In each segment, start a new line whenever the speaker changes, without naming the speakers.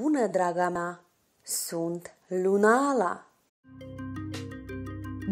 bună, draga mea! Sunt Lunala!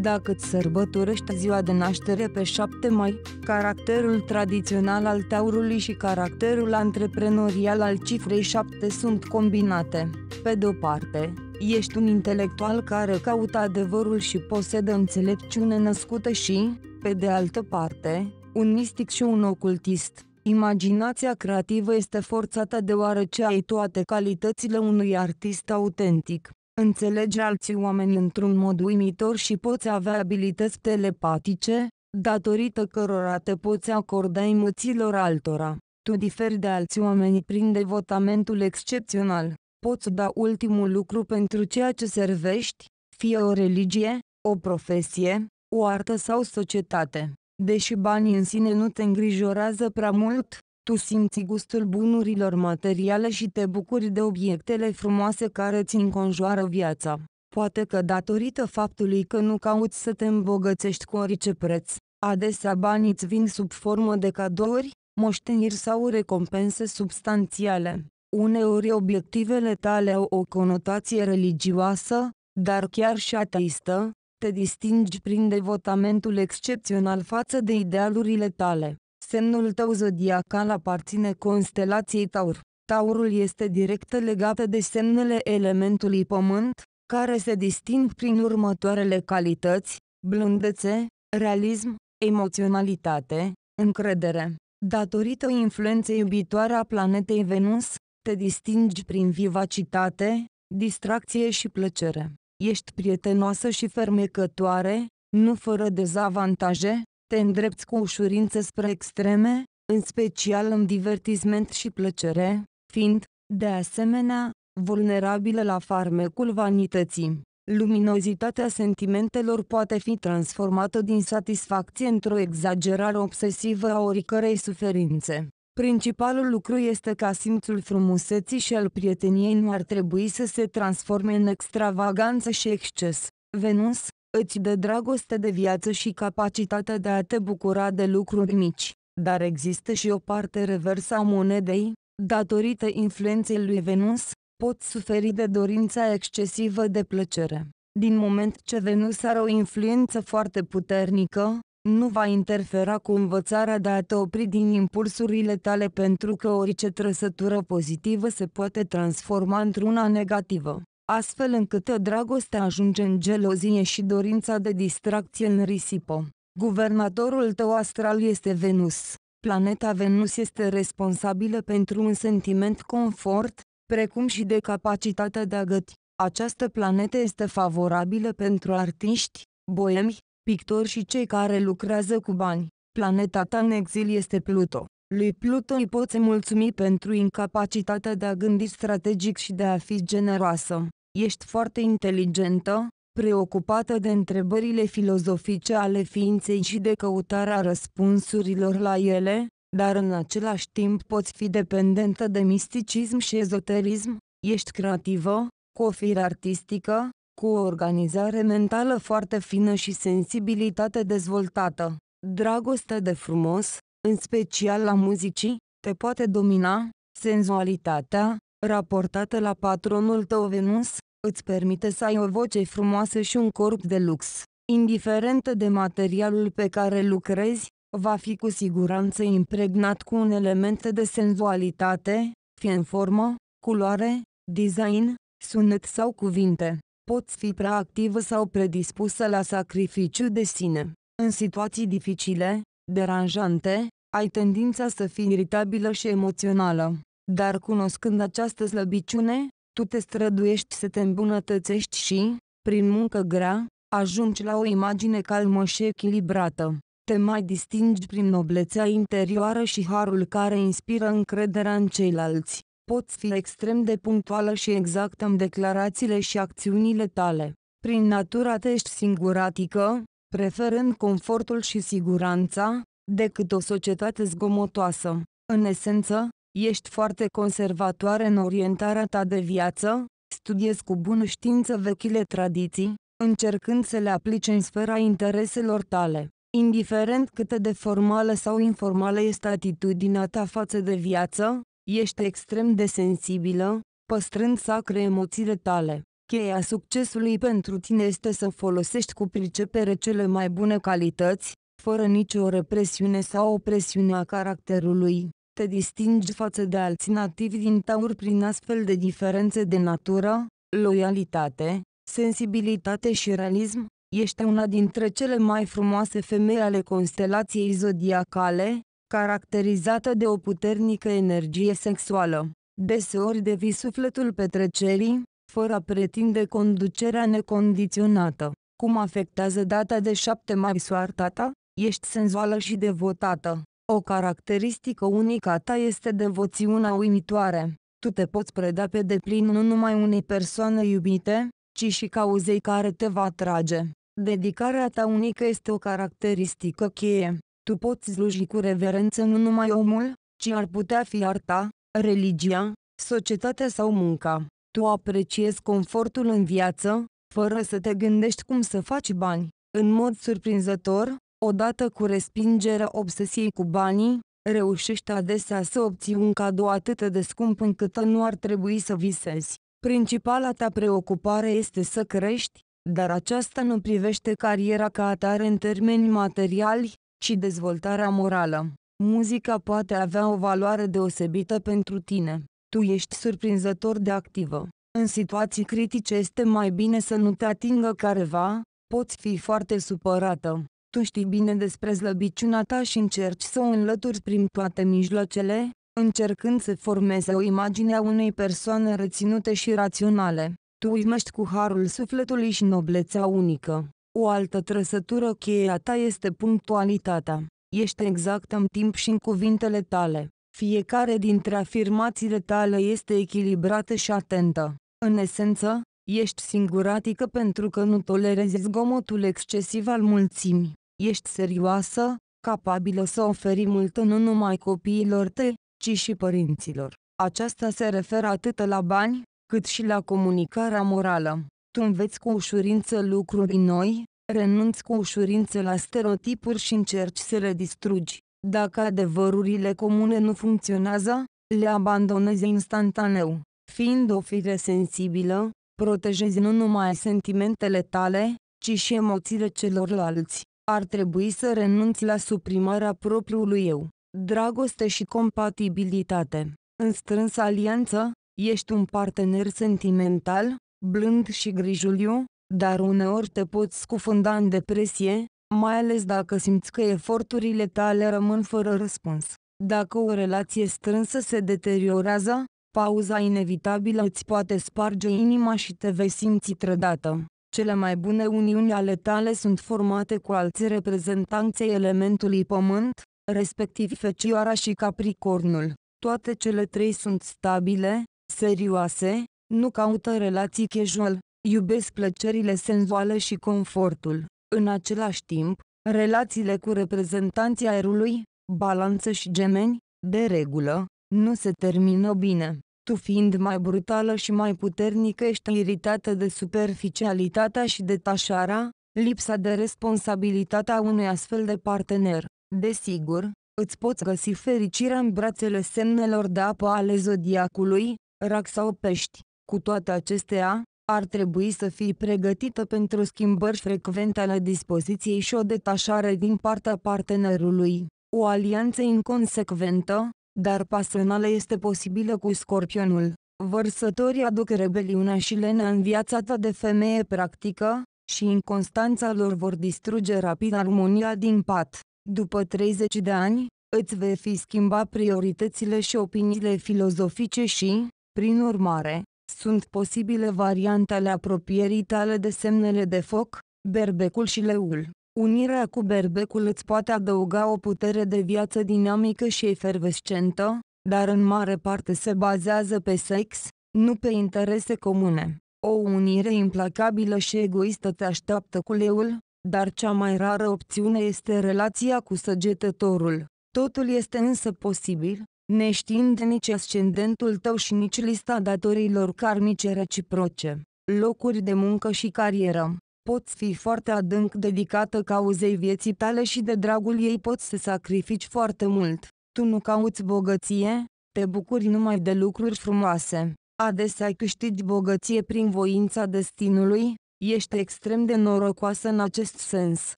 Dacă îți sărbătorești ziua de naștere pe 7 mai, caracterul tradițional al taurului și caracterul antreprenorial al cifrei 7 sunt combinate. Pe de-o parte, ești un intelectual care caută adevărul și posedă înțelepciune născută și, pe de altă parte, un mistic și un ocultist. Imaginația creativă este forțată deoarece ai toate calitățile unui artist autentic. Înțelegi alții oameni într-un mod uimitor și poți avea abilități telepatice, datorită cărora te poți acorda emoțiilor altora. Tu diferi de alți oameni prin devotamentul excepțional. Poți da ultimul lucru pentru ceea ce servești, fie o religie, o profesie, o artă sau societate. Deși banii în sine nu te îngrijorează prea mult, tu simți gustul bunurilor materiale și te bucuri de obiectele frumoase care ți înconjoară viața. Poate că datorită faptului că nu cauți să te îmbogățești cu orice preț, adesea banii îți vin sub formă de cadouri, moșteniri sau recompense substanțiale. Uneori obiectivele tale au o conotație religioasă, dar chiar și ateistă, te distingi prin devotamentul excepțional față de idealurile tale. Semnul tău zodiacal aparține constelației Taur. Taurul este direct legat de semnele elementului pământ, care se disting prin următoarele calități, blândețe, realism, emoționalitate, încredere. Datorită influenței iubitoare a planetei Venus, te distingi prin vivacitate, distracție și plăcere ești prietenoasă și fermecătoare, nu fără dezavantaje, te îndrepți cu ușurință spre extreme, în special în divertisment și plăcere, fiind, de asemenea, vulnerabilă la farmecul vanității. Luminozitatea sentimentelor poate fi transformată din satisfacție într-o exagerare obsesivă a oricărei suferințe. Principalul lucru este ca simțul frumuseții și al prieteniei nu ar trebui să se transforme în extravaganță și exces. Venus, îți dă dragoste de viață și capacitatea de a te bucura de lucruri mici, dar există și o parte reversă a monedei, datorită influenței lui Venus, pot suferi de dorința excesivă de plăcere. Din moment ce Venus are o influență foarte puternică, nu va interfera cu învățarea de a te opri din impulsurile tale pentru că orice trăsătură pozitivă se poate transforma într-una negativă, astfel încât dragostea ajunge în gelozie și dorința de distracție în risipă. Guvernatorul tău astral este Venus. Planeta Venus este responsabilă pentru un sentiment confort, precum și de capacitatea de a găti. Această planetă este favorabilă pentru artiști, boemi, pictori și cei care lucrează cu bani. Planeta ta în exil este Pluto. Lui Pluto îi poți mulțumi pentru incapacitatea de a gândi strategic și de a fi generoasă. Ești foarte inteligentă, preocupată de întrebările filozofice ale ființei și de căutarea răspunsurilor la ele, dar în același timp poți fi dependentă de misticism și ezoterism, ești creativă, cu o fire artistică, cu o organizare mentală foarte fină și sensibilitate dezvoltată. Dragoste de frumos, în special la muzicii, te poate domina, senzualitatea, raportată la patronul tău Venus, îți permite să ai o voce frumoasă și un corp de lux. Indiferent de materialul pe care lucrezi, va fi cu siguranță impregnat cu un element de senzualitate, fie în formă, culoare, design, sunet sau cuvinte poți fi prea activă sau predispusă la sacrificiu de sine. În situații dificile, deranjante, ai tendința să fii iritabilă și emoțională. Dar cunoscând această slăbiciune, tu te străduiești să te îmbunătățești și, prin muncă grea, ajungi la o imagine calmă și echilibrată. Te mai distingi prin noblețea interioară și harul care inspiră încrederea în ceilalți. Poți fi extrem de punctuală și exactă în declarațiile și acțiunile tale. Prin natura te ești singuratică, preferând confortul și siguranța, decât o societate zgomotoasă. În esență, ești foarte conservatoare în orientarea ta de viață, studiezi cu bună știință vechile tradiții, încercând să le aplici în sfera intereselor tale. Indiferent cât de formală sau informală este atitudinea ta față de viață, Ești extrem de sensibilă, păstrând sacre emoțiile tale. Cheia succesului pentru tine este să folosești cu pricepere cele mai bune calități, fără nicio represiune sau opresiune a caracterului. Te distingi față de alții nativi din taur prin astfel de diferențe de natură, loialitate, sensibilitate și realism. Ești una dintre cele mai frumoase femei ale constelației zodiacale, caracterizată de o puternică energie sexuală. Deseori devii sufletul petrecerii, fără a pretinde conducerea necondiționată. Cum afectează data de 7 mai soarta ta? Ești senzuală și devotată. O caracteristică unică a ta este devoțiunea uimitoare. Tu te poți preda pe deplin nu numai unei persoane iubite, ci și cauzei care te va atrage. Dedicarea ta unică este o caracteristică cheie. Tu poți sluji cu reverență nu numai omul, ci ar putea fi arta, religia, societatea sau munca. Tu apreciezi confortul în viață, fără să te gândești cum să faci bani. În mod surprinzător, odată cu respingerea obsesiei cu banii, reușești adesea să obții un cadou atât de scump încât nu ar trebui să visezi. Principala ta preocupare este să crești, dar aceasta nu privește cariera ca atare în termeni materiali, ci dezvoltarea morală. Muzica poate avea o valoare deosebită pentru tine. Tu ești surprinzător de activă. În situații critice este mai bine să nu te atingă careva, poți fi foarte supărată. Tu știi bine despre slăbiciunea ta și încerci să o înlături prin toate mijloacele, încercând să formeze o imagine a unei persoane reținute și raționale. Tu uimești cu harul sufletului și noblețea unică. O altă trăsătură a ta este punctualitatea. Ești exact în timp și în cuvintele tale. Fiecare dintre afirmațiile tale este echilibrată și atentă. În esență, ești singuratică pentru că nu tolerezi zgomotul excesiv al mulțimii. Ești serioasă, capabilă să oferi multă nu numai copiilor tăi, ci și părinților. Aceasta se referă atât la bani, cât și la comunicarea morală. Tu înveți cu ușurință lucruri noi, renunți cu ușurință la stereotipuri și încerci să le distrugi. Dacă adevărurile comune nu funcționează, le abandonezi instantaneu. Fiind o fire sensibilă, protejezi nu numai sentimentele tale, ci și emoțiile celorlalți. Ar trebui să renunți la suprimarea propriului eu. Dragoste și compatibilitate. În strâns alianță, ești un partener sentimental, blând și grijuliu, dar uneori te poți scufunda în depresie, mai ales dacă simți că eforturile tale rămân fără răspuns. Dacă o relație strânsă se deteriorează, pauza inevitabilă îți poate sparge inima și te vei simți trădată. Cele mai bune uniuni ale tale sunt formate cu alți reprezentanței elementului pământ, respectiv fecioara și capricornul. Toate cele trei sunt stabile, serioase, nu caută relații casual, iubesc plăcerile senzuale și confortul. În același timp, relațiile cu reprezentanții aerului, balanță și gemeni, de regulă, nu se termină bine. Tu fiind mai brutală și mai puternică ești iritată de superficialitatea și detașarea, lipsa de responsabilitatea unui astfel de partener. Desigur, îți poți găsi fericirea în brațele semnelor de apă ale zodiacului, rac sau pești. Cu toate acestea, ar trebui să fii pregătită pentru schimbări frecvente ale dispoziției și o detașare din partea partenerului. O alianță inconsecventă, dar pasională este posibilă cu scorpionul. Vărsătorii aduc rebeliunea și lenea în viața ta de femeie practică, și inconstanța lor vor distruge rapid armonia din pat. După 30 de ani, îți vei fi schimba prioritățile și opiniile filozofice și, prin urmare, sunt posibile variante ale apropierii tale de semnele de foc, berbecul și leul. Unirea cu berbecul îți poate adăuga o putere de viață dinamică și efervescentă, dar în mare parte se bazează pe sex, nu pe interese comune. O unire implacabilă și egoistă te așteaptă cu leul, dar cea mai rară opțiune este relația cu săgetătorul. Totul este însă posibil, neștiind nici ascendentul tău și nici lista datorilor karmice reciproce, locuri de muncă și carieră. Poți fi foarte adânc dedicată cauzei vieții tale și de dragul ei poți să sacrifici foarte mult. Tu nu cauți bogăție, te bucuri numai de lucruri frumoase. Adesea câștigi bogăție prin voința destinului, ești extrem de norocoasă în acest sens.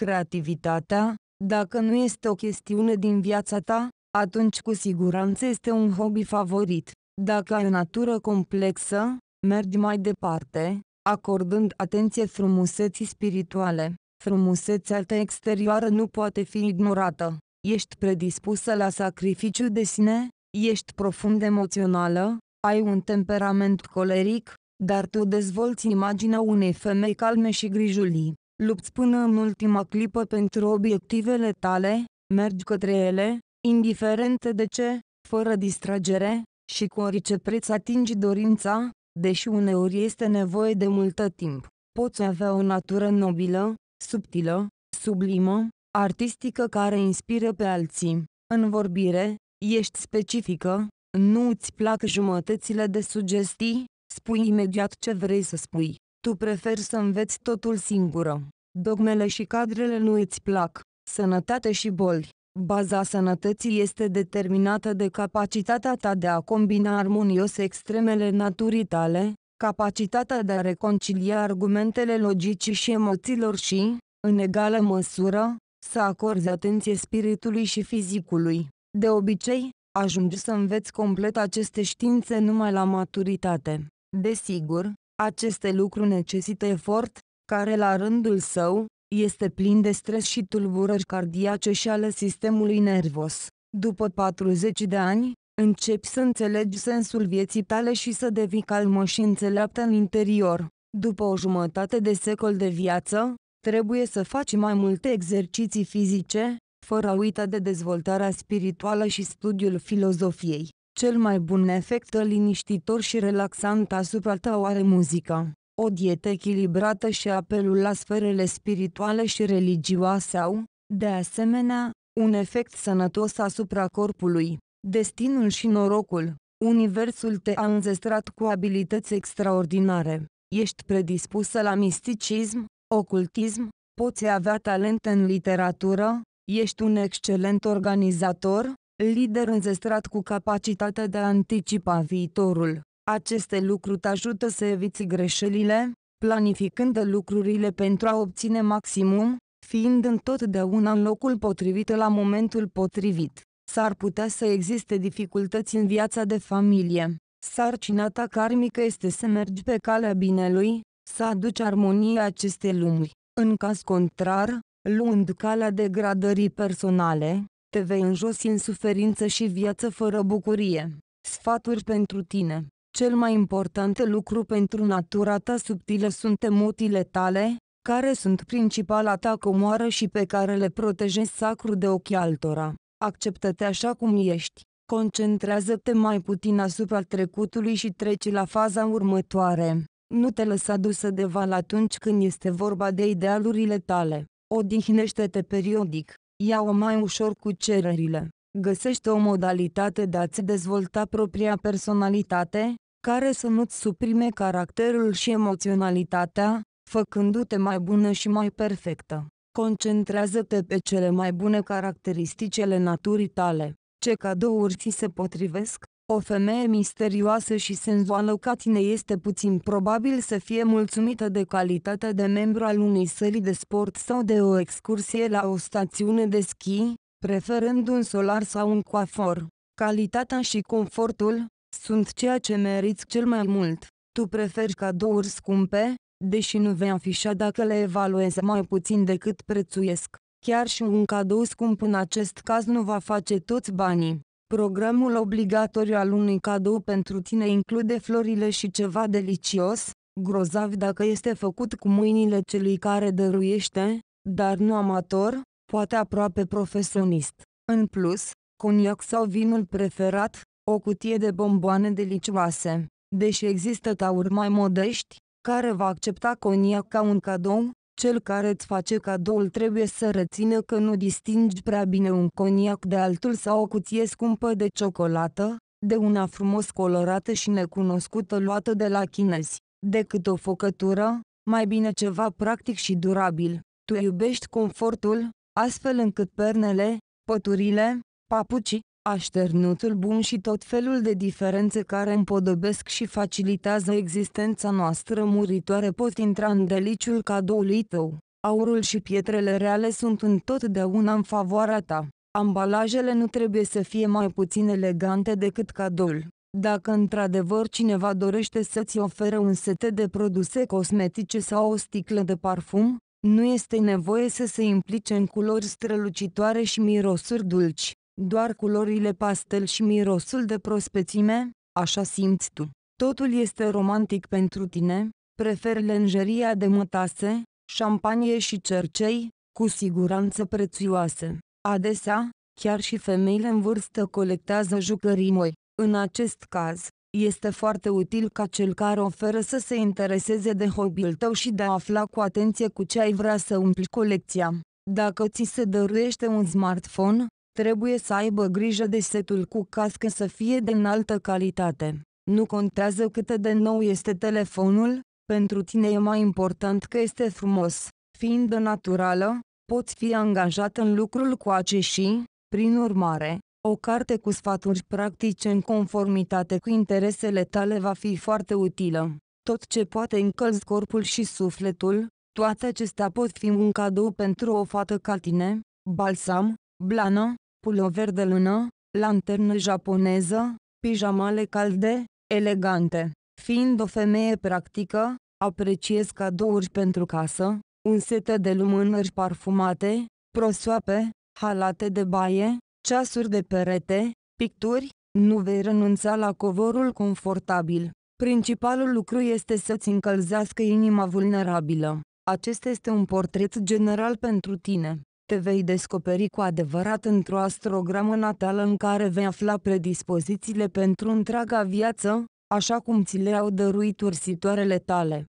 Creativitatea, dacă nu este o chestiune din viața ta, atunci cu siguranță este un hobby favorit. Dacă ai o natură complexă, mergi mai departe, acordând atenție frumuseții spirituale. Frumusețea ta exterioară nu poate fi ignorată. Ești predispusă la sacrificiu de sine, ești profund emoțională, ai un temperament coleric, dar tu dezvolți imaginea unei femei calme și grijulii. Lupți până în ultima clipă pentru obiectivele tale, mergi către ele, indiferent de ce, fără distragere, și cu orice preț atingi dorința, deși uneori este nevoie de multă timp. Poți avea o natură nobilă, subtilă, sublimă, artistică care inspiră pe alții. În vorbire, ești specifică, nu îți plac jumătățile de sugestii, spui imediat ce vrei să spui. Tu preferi să înveți totul singură. Dogmele și cadrele nu îți plac. Sănătate și boli. Baza sănătății este determinată de capacitatea ta de a combina armonios extremele naturii tale, capacitatea de a reconcilia argumentele logicii și emoțiilor și, în egală măsură, să acorzi atenție spiritului și fizicului. De obicei, ajungi să înveți complet aceste științe numai la maturitate. Desigur, aceste lucruri necesită efort, care la rândul său, este plin de stres și tulburări cardiace și ale sistemului nervos. După 40 de ani, începi să înțelegi sensul vieții tale și să devii calmă și înțeleaptă în interior. După o jumătate de secol de viață, trebuie să faci mai multe exerciții fizice, fără a uita de dezvoltarea spirituală și studiul filozofiei. Cel mai bun efect liniștitor și relaxant asupra ta o are muzica o dietă echilibrată și apelul la sferele spirituale și religioase au, de asemenea, un efect sănătos asupra corpului. Destinul și norocul, universul te-a înzestrat cu abilități extraordinare. Ești predispusă la misticism, ocultism, poți avea talent în literatură, ești un excelent organizator, lider înzestrat cu capacitatea de a anticipa viitorul. Aceste lucruri te ajută să eviți greșelile, planificând lucrurile pentru a obține maximum, fiind întotdeauna în locul potrivit la momentul potrivit. S-ar putea să existe dificultăți în viața de familie. Sarcina ta karmică este să mergi pe calea binelui, să aduci armonie acestei lumi. În caz contrar, luând calea degradării personale, te vei înjosi în suferință și viață fără bucurie. Sfaturi pentru tine cel mai important lucru pentru natura ta subtilă sunt emoțiile tale, care sunt principala ta comoară și pe care le protejezi sacru de ochii altora. Acceptă-te așa cum ești. Concentrează-te mai puțin asupra trecutului și treci la faza următoare. Nu te lăsa dusă de val atunci când este vorba de idealurile tale. Odihnește-te periodic. Ia-o mai ușor cu cererile. Găsește o modalitate de a-ți dezvolta propria personalitate, care să nu-ți suprime caracterul și emoționalitatea, făcându-te mai bună și mai perfectă. Concentrează-te pe cele mai bune caracteristicele naturii tale. Ce cadouri ți se potrivesc? O femeie misterioasă și senzuală ca tine este puțin probabil să fie mulțumită de calitatea de membru al unei sălii de sport sau de o excursie la o stațiune de schi, preferând un solar sau un coafor. Calitatea și confortul sunt ceea ce meriți cel mai mult. Tu preferi cadouri scumpe, deși nu vei afișa dacă le evaluezi mai puțin decât prețuiesc. Chiar și un cadou scump în acest caz nu va face toți banii. Programul obligatoriu al unui cadou pentru tine include florile și ceva delicios, grozav dacă este făcut cu mâinile celui care dăruiește, dar nu amator, poate aproape profesionist. În plus, coniac sau vinul preferat, o cutie de bomboane delicioase. Deși există tauri mai modești, care va accepta coniac ca un cadou, cel care îți face cadoul trebuie să rețină că nu distingi prea bine un coniac de altul sau o cutie scumpă de ciocolată, de una frumos colorată și necunoscută luată de la chinezi, decât o focătură, mai bine ceva practic și durabil. Tu iubești confortul, astfel încât pernele, păturile, papucii, așternutul bun și tot felul de diferențe care împodobesc și facilitează existența noastră muritoare pot intra în deliciul cadoului tău. Aurul și pietrele reale sunt întotdeauna în favoarea ta. Ambalajele nu trebuie să fie mai puțin elegante decât cadoul. Dacă într-adevăr cineva dorește să-ți ofere un set de produse cosmetice sau o sticlă de parfum, nu este nevoie să se implice în culori strălucitoare și mirosuri dulci, doar culorile pastel și mirosul de prospețime, așa simți tu. Totul este romantic pentru tine, prefer lenjeria de mătase, șampanie și cercei, cu siguranță prețioase. Adesea, chiar și femeile în vârstă colectează jucării moi. În acest caz, este foarte util ca cel care oferă să se intereseze de hobby-ul tău și de a afla cu atenție cu ce ai vrea să umpli colecția. Dacă ți se dăruiește un smartphone, trebuie să aibă grijă de setul cu cască să fie de înaltă calitate. Nu contează cât de nou este telefonul, pentru tine e mai important că este frumos. Fiind de naturală, poți fi angajat în lucrul cu acești, prin urmare, o carte cu sfaturi practice în conformitate cu interesele tale va fi foarte utilă. Tot ce poate încălzi corpul și sufletul, toate acestea pot fi un cadou pentru o fată ca tine, balsam, blană, pulover de lână, lanternă japoneză, pijamale calde, elegante. Fiind o femeie practică, apreciez cadouri pentru casă, un set de lumânări parfumate, prosoape, halate de baie, ceasuri de perete, picturi, nu vei renunța la covorul confortabil. Principalul lucru este să-ți încălzească inima vulnerabilă. Acesta este un portret general pentru tine. Te vei descoperi cu adevărat într-o astrogramă natală în care vei afla predispozițiile pentru întreaga viață, așa cum ți le-au dăruit ursitoarele tale.